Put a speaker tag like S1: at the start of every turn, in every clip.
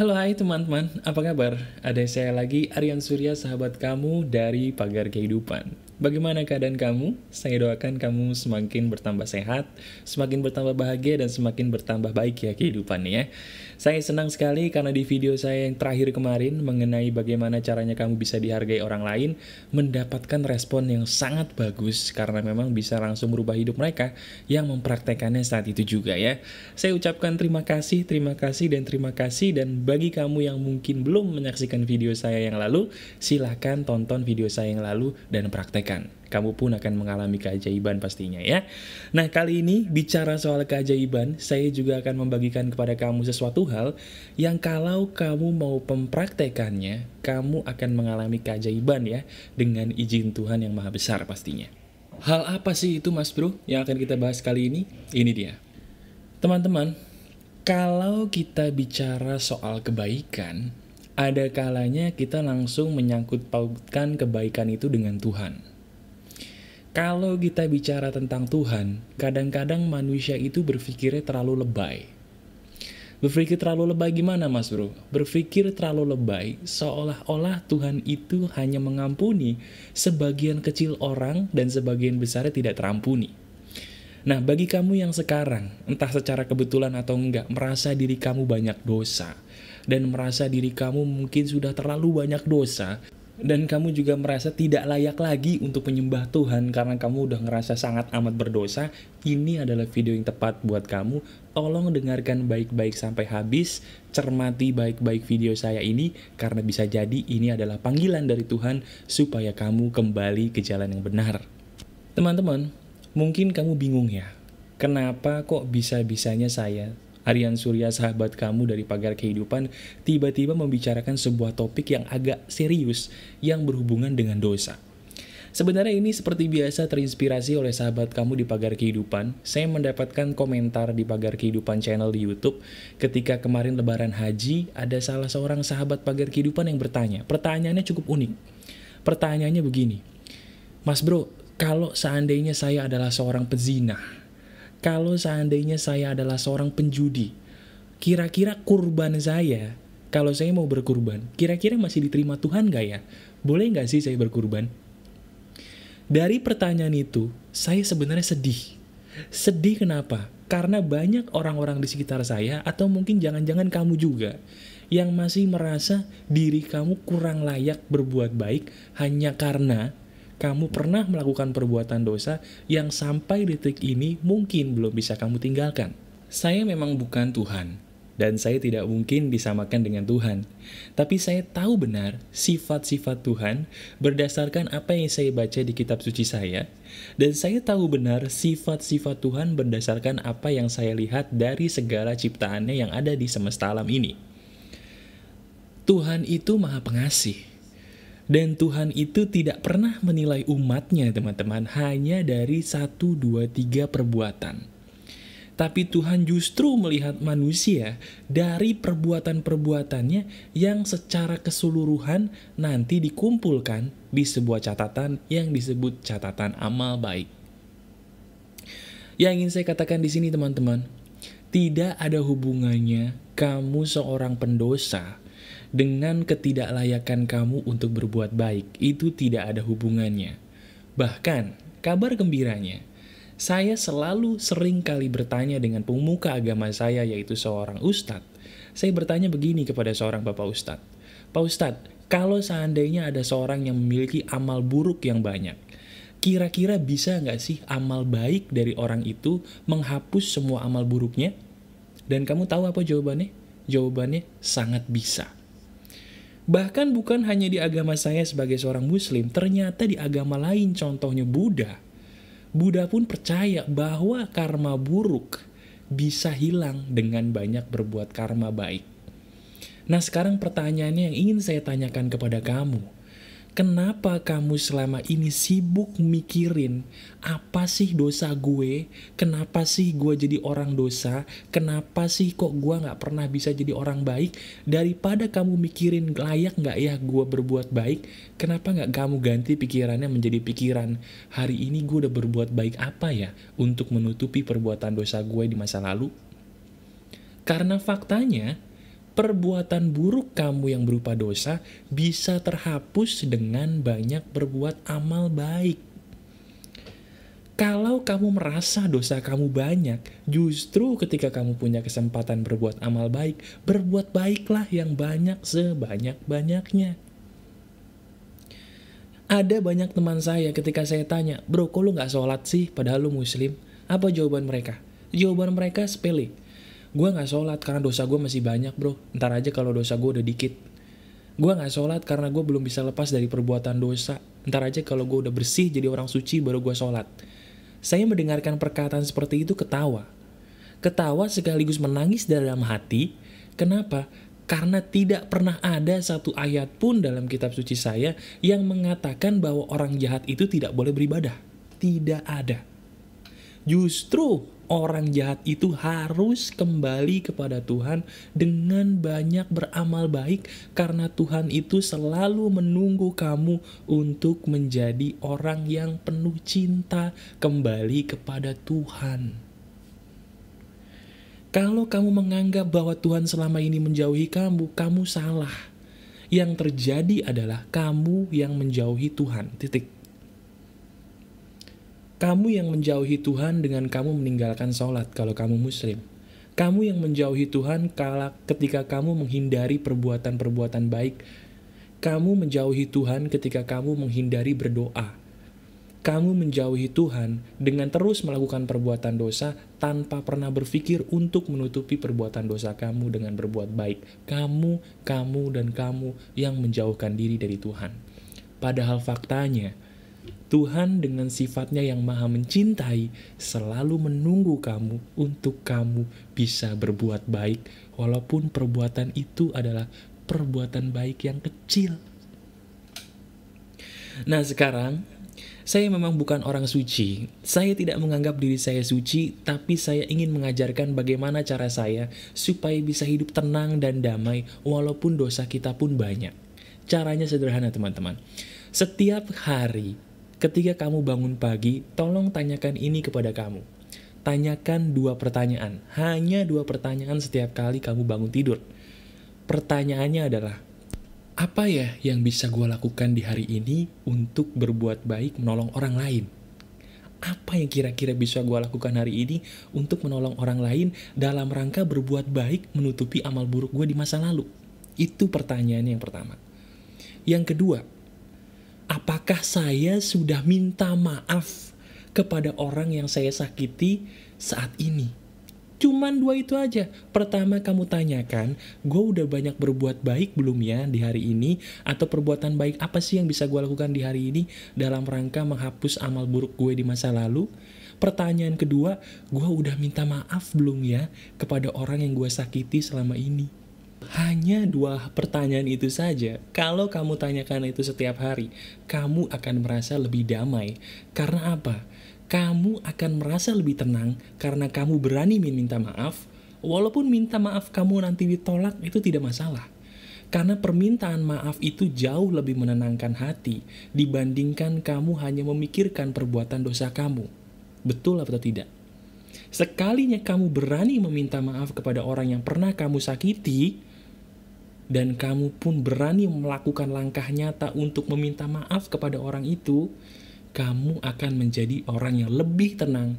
S1: Halo hai teman-teman, apa kabar? Ada saya lagi, Aryan Surya, sahabat kamu dari Pagar Kehidupan. Bagaimana keadaan kamu? Saya doakan kamu semakin bertambah sehat, semakin bertambah bahagia, dan semakin bertambah baik ya kehidupannya ya. Saya senang sekali karena di video saya yang terakhir kemarin mengenai bagaimana caranya kamu bisa dihargai orang lain, mendapatkan respon yang sangat bagus karena memang bisa langsung merubah hidup mereka yang mempraktekannya saat itu juga ya. Saya ucapkan terima kasih, terima kasih, dan terima kasih, dan bagi kamu yang mungkin belum menyaksikan video saya yang lalu, silahkan tonton video saya yang lalu dan praktek dapatkan. Kamu pun akan mengalami keajaiban pastinya ya. Nah, kali ini bicara soal keajaiban, saya juga akan membagikan kepada kamu sesuatu hal yang kalau kamu mau mempraktekannya, kamu akan mengalami keajaiban ya dengan izin Tuhan yang Maha Besar pastinya. Hal apa sih itu Mas Bro yang akan kita bahas kali ini? Ini dia. Teman-teman, kalau kita bicara soal kebaikan, ada kalanya kita langsung menyangkut pautkan kebaikan itu dengan Tuhan. Kalau kita bicara tentang Tuhan, kadang-kadang manusia itu berpikirnya terlalu lebay. Berpikir terlalu lebay gimana mas bro? Berpikir terlalu lebay seolah-olah Tuhan itu hanya mengampuni sebagian kecil orang dan sebagian besarnya tidak terampuni. Nah, bagi kamu yang sekarang, entah secara kebetulan atau enggak, merasa diri kamu banyak dosa, dan merasa diri kamu mungkin sudah terlalu banyak dosa, dan kamu juga merasa tidak layak lagi untuk menyembah Tuhan karena kamu udah ngerasa sangat amat berdosa, ini adalah video yang tepat buat kamu. Tolong dengarkan baik-baik sampai habis, cermati baik-baik video saya ini, karena bisa jadi ini adalah panggilan dari Tuhan supaya kamu kembali ke jalan yang benar. Teman-teman, mungkin kamu bingung ya, kenapa kok bisa-bisanya saya Aryan Surya sahabat kamu dari pagar kehidupan tiba-tiba membicarakan sebuah topik yang agak serius yang berhubungan dengan dosa. Sebenarnya ini seperti biasa terinspirasi oleh sahabat kamu di pagar kehidupan. Saya mendapatkan komentar di pagar kehidupan channel di Youtube ketika kemarin lebaran haji ada salah seorang sahabat pagar kehidupan yang bertanya. Pertanyaannya cukup unik. Pertanyaannya begini, Mas Bro, kalau seandainya saya adalah seorang pezina kalau seandainya saya adalah seorang penjudi, kira-kira kurban saya, kalau saya mau berkurban, kira-kira masih diterima Tuhan gak ya? Boleh gak sih saya berkurban? Dari pertanyaan itu, saya sebenarnya sedih. Sedih kenapa? Karena banyak orang-orang di sekitar saya, atau mungkin jangan-jangan kamu juga, yang masih merasa diri kamu kurang layak berbuat baik hanya karena kamu pernah melakukan perbuatan dosa yang sampai detik ini mungkin belum bisa kamu tinggalkan. Saya memang bukan Tuhan, dan saya tidak mungkin disamakan dengan Tuhan. Tapi saya tahu benar sifat-sifat Tuhan berdasarkan apa yang saya baca di kitab suci saya, dan saya tahu benar sifat-sifat Tuhan berdasarkan apa yang saya lihat dari segala ciptaannya yang ada di semesta alam ini. Tuhan itu maha pengasih. Dan Tuhan itu tidak pernah menilai umatnya teman-teman hanya dari satu dua tiga perbuatan. Tapi Tuhan justru melihat manusia dari perbuatan-perbuatannya yang secara keseluruhan nanti dikumpulkan di sebuah catatan yang disebut catatan amal baik. Yang ingin saya katakan di sini teman-teman, tidak ada hubungannya kamu seorang pendosa dengan ketidaklayakan kamu untuk berbuat baik. Itu tidak ada hubungannya. Bahkan, kabar gembiranya, saya selalu sering kali bertanya dengan pemuka agama saya yaitu seorang ustad. Saya bertanya begini kepada seorang bapak ustad, Pak ustad, kalau seandainya ada seorang yang memiliki amal buruk yang banyak, kira-kira bisa nggak sih amal baik dari orang itu menghapus semua amal buruknya? Dan kamu tahu apa jawabannya? Jawabannya sangat bisa. Bahkan bukan hanya di agama saya sebagai seorang muslim, ternyata di agama lain contohnya Buddha. Buddha pun percaya bahwa karma buruk bisa hilang dengan banyak berbuat karma baik. Nah sekarang pertanyaannya yang ingin saya tanyakan kepada kamu Kenapa kamu selama ini sibuk mikirin apa sih dosa gue? Kenapa sih gue jadi orang dosa? Kenapa sih kok gue gak pernah bisa jadi orang baik? Daripada kamu mikirin layak gak ya gue berbuat baik, kenapa gak kamu ganti pikirannya menjadi pikiran hari ini gue udah berbuat baik apa ya untuk menutupi perbuatan dosa gue di masa lalu? Karena faktanya, perbuatan buruk kamu yang berupa dosa bisa terhapus dengan banyak berbuat amal baik. Kalau kamu merasa dosa kamu banyak, justru ketika kamu punya kesempatan berbuat amal baik, berbuat baiklah yang banyak sebanyak-banyaknya. Ada banyak teman saya ketika saya tanya, bro kok lu gak sholat sih padahal lu muslim? Apa jawaban mereka? Jawaban mereka sepele gue nggak sholat karena dosa gue masih banyak bro ntar aja kalau dosa gue udah dikit gue nggak sholat karena gue belum bisa lepas dari perbuatan dosa ntar aja kalau gue udah bersih jadi orang suci baru gue sholat saya mendengarkan perkataan seperti itu ketawa ketawa sekaligus menangis dalam hati kenapa karena tidak pernah ada satu ayat pun dalam kitab suci saya yang mengatakan bahwa orang jahat itu tidak boleh beribadah. Tidak ada. Justru orang jahat itu harus kembali kepada Tuhan dengan banyak beramal baik karena Tuhan itu selalu menunggu kamu untuk menjadi orang yang penuh cinta kembali kepada Tuhan. Kalau kamu menganggap bahwa Tuhan selama ini menjauhi kamu, kamu salah. Yang terjadi adalah kamu yang menjauhi Tuhan. Titik. Kamu yang menjauhi Tuhan dengan kamu meninggalkan sholat kalau kamu muslim. Kamu yang menjauhi Tuhan kala ketika kamu menghindari perbuatan-perbuatan baik. Kamu menjauhi Tuhan ketika kamu menghindari berdoa. Kamu menjauhi Tuhan dengan terus melakukan perbuatan dosa tanpa pernah berpikir untuk menutupi perbuatan dosa kamu dengan berbuat baik. Kamu, kamu, dan kamu yang menjauhkan diri dari Tuhan. Padahal faktanya, Tuhan dengan sifatnya yang maha mencintai selalu menunggu kamu untuk kamu bisa berbuat baik walaupun perbuatan itu adalah perbuatan baik yang kecil. Nah sekarang saya memang bukan orang suci, saya tidak menganggap diri saya suci, tapi saya ingin mengajarkan bagaimana cara saya supaya bisa hidup tenang dan damai walaupun dosa kita pun banyak. Caranya sederhana teman-teman. Setiap hari Ketika kamu bangun pagi, tolong tanyakan ini kepada kamu. Tanyakan dua pertanyaan, hanya dua pertanyaan setiap kali kamu bangun tidur. Pertanyaannya adalah, apa ya yang bisa gue lakukan di hari ini untuk berbuat baik menolong orang lain? Apa yang kira-kira bisa gue lakukan hari ini untuk menolong orang lain dalam rangka berbuat baik menutupi amal buruk gue di masa lalu? Itu pertanyaan yang pertama. Yang kedua, apakah saya sudah minta maaf kepada orang yang saya sakiti saat ini? Cuman dua itu aja. Pertama kamu tanyakan, gue udah banyak berbuat baik belum ya di hari ini? Atau perbuatan baik apa sih yang bisa gue lakukan di hari ini dalam rangka menghapus amal buruk gue di masa lalu? Pertanyaan kedua, gue udah minta maaf belum ya kepada orang yang gue sakiti selama ini? Hanya dua pertanyaan itu saja, kalau kamu tanyakan itu setiap hari, kamu akan merasa lebih damai. Karena apa? Kamu akan merasa lebih tenang karena kamu berani meminta maaf, walaupun minta maaf kamu nanti ditolak itu tidak masalah. Karena permintaan maaf itu jauh lebih menenangkan hati dibandingkan kamu hanya memikirkan perbuatan dosa kamu. Betul atau tidak? Sekalinya kamu berani meminta maaf kepada orang yang pernah kamu sakiti, dan kamu pun berani melakukan langkah nyata untuk meminta maaf kepada orang itu, kamu akan menjadi orang yang lebih tenang,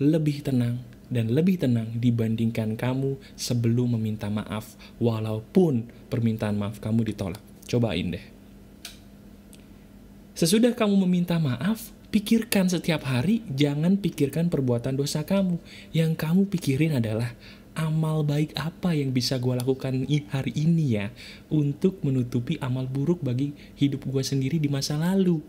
S1: lebih tenang, dan lebih tenang dibandingkan kamu sebelum meminta maaf, walaupun permintaan maaf kamu ditolak. Cobain deh. Sesudah kamu meminta maaf, pikirkan setiap hari, jangan pikirkan perbuatan dosa kamu. Yang kamu pikirin adalah amal baik apa yang bisa gue lakukan hari ini ya untuk menutupi amal buruk bagi hidup gue sendiri di masa lalu.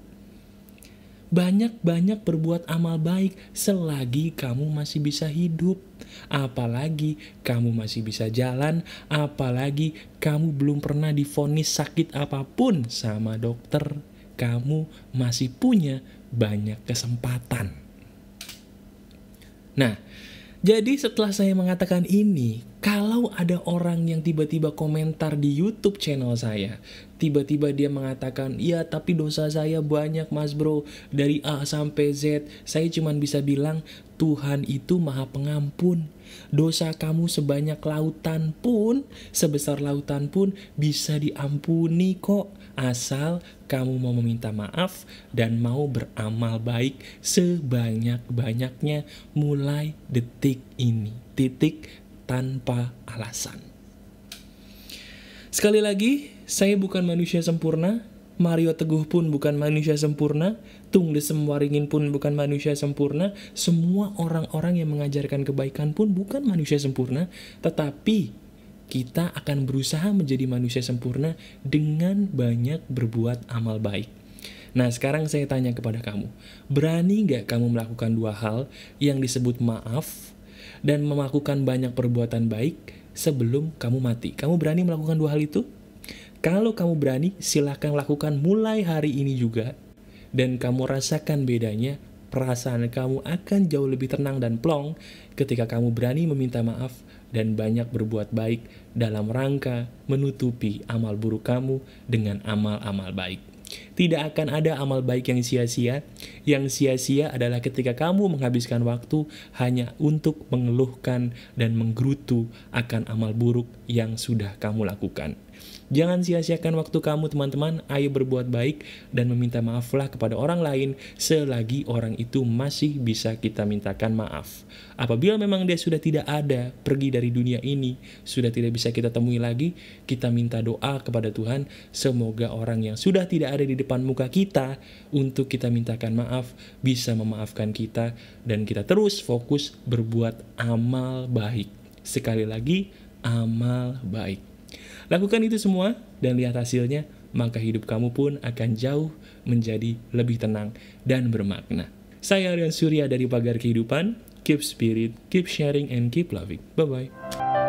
S1: Banyak-banyak berbuat amal baik selagi kamu masih bisa hidup. Apalagi kamu masih bisa jalan, apalagi kamu belum pernah difonis sakit apapun sama dokter. Kamu masih punya banyak kesempatan. Nah, jadi setelah saya mengatakan ini, kalau ada orang yang tiba-tiba komentar di YouTube channel saya, tiba-tiba dia mengatakan, "Ya, tapi dosa saya banyak, Mas Bro. Dari A sampai Z." Saya cuma bisa bilang, "Tuhan itu Maha Pengampun. Dosa kamu sebanyak lautan pun, sebesar lautan pun bisa diampuni kok." asal kamu mau meminta maaf dan mau beramal baik sebanyak-banyaknya mulai detik ini. Titik tanpa alasan. Sekali lagi, saya bukan manusia sempurna, Mario Teguh pun bukan manusia sempurna, Tung Desem Waringin pun bukan manusia sempurna, semua orang-orang yang mengajarkan kebaikan pun bukan manusia sempurna, tetapi kita akan berusaha menjadi manusia sempurna dengan banyak berbuat amal baik. Nah, sekarang saya tanya kepada kamu, berani gak kamu melakukan dua hal yang disebut maaf dan melakukan banyak perbuatan baik sebelum kamu mati? Kamu berani melakukan dua hal itu? Kalau kamu berani, silahkan lakukan mulai hari ini juga, dan kamu rasakan bedanya perasaan kamu akan jauh lebih tenang dan plong ketika kamu berani meminta maaf dan banyak berbuat baik dalam rangka menutupi amal buruk kamu dengan amal-amal baik. Tidak akan ada amal baik yang sia-sia. Yang sia-sia adalah ketika kamu menghabiskan waktu hanya untuk mengeluhkan dan menggerutu akan amal buruk yang sudah kamu lakukan. Jangan sia-siakan waktu kamu teman-teman, ayo berbuat baik dan meminta maaflah kepada orang lain selagi orang itu masih bisa kita mintakan maaf. Apabila memang dia sudah tidak ada, pergi dari dunia ini, sudah tidak bisa kita temui lagi, kita minta doa kepada Tuhan, semoga orang yang sudah tidak ada di depan muka kita untuk kita mintakan maaf, bisa memaafkan kita dan kita terus fokus berbuat amal baik. Sekali lagi, amal baik. Lakukan itu semua dan lihat hasilnya, maka hidup kamu pun akan jauh menjadi lebih tenang dan bermakna. Saya Aryan Surya dari Pagar Kehidupan. Keep spirit, keep sharing, and keep loving. Bye-bye.